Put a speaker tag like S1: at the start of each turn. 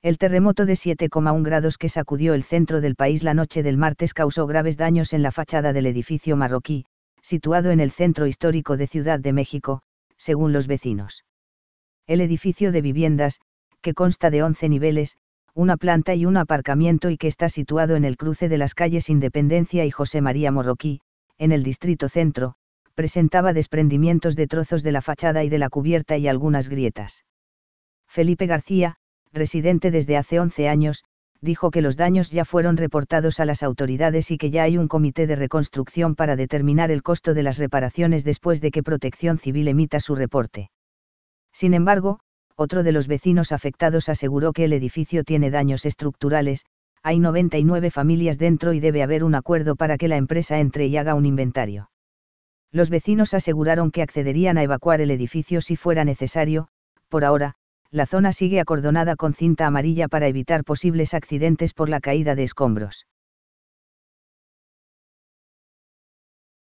S1: El terremoto de 7,1 grados que sacudió el centro del país la noche del martes causó graves daños en la fachada del edificio marroquí, situado en el centro histórico de Ciudad de México, según los vecinos. El edificio de viviendas, que consta de 11 niveles, una planta y un aparcamiento y que está situado en el cruce de las calles Independencia y José María Morroquí, en el distrito centro, presentaba desprendimientos de trozos de la fachada y de la cubierta y algunas grietas. Felipe García, residente desde hace 11 años, dijo que los daños ya fueron reportados a las autoridades y que ya hay un comité de reconstrucción para determinar el costo de las reparaciones después de que Protección Civil emita su reporte. Sin embargo, otro de los vecinos afectados aseguró que el edificio tiene daños estructurales, hay 99 familias dentro y debe haber un acuerdo para que la empresa entre y haga un inventario. Los vecinos aseguraron que accederían a evacuar el edificio si fuera necesario, por ahora, la zona sigue acordonada con cinta amarilla para evitar posibles accidentes por la caída de escombros.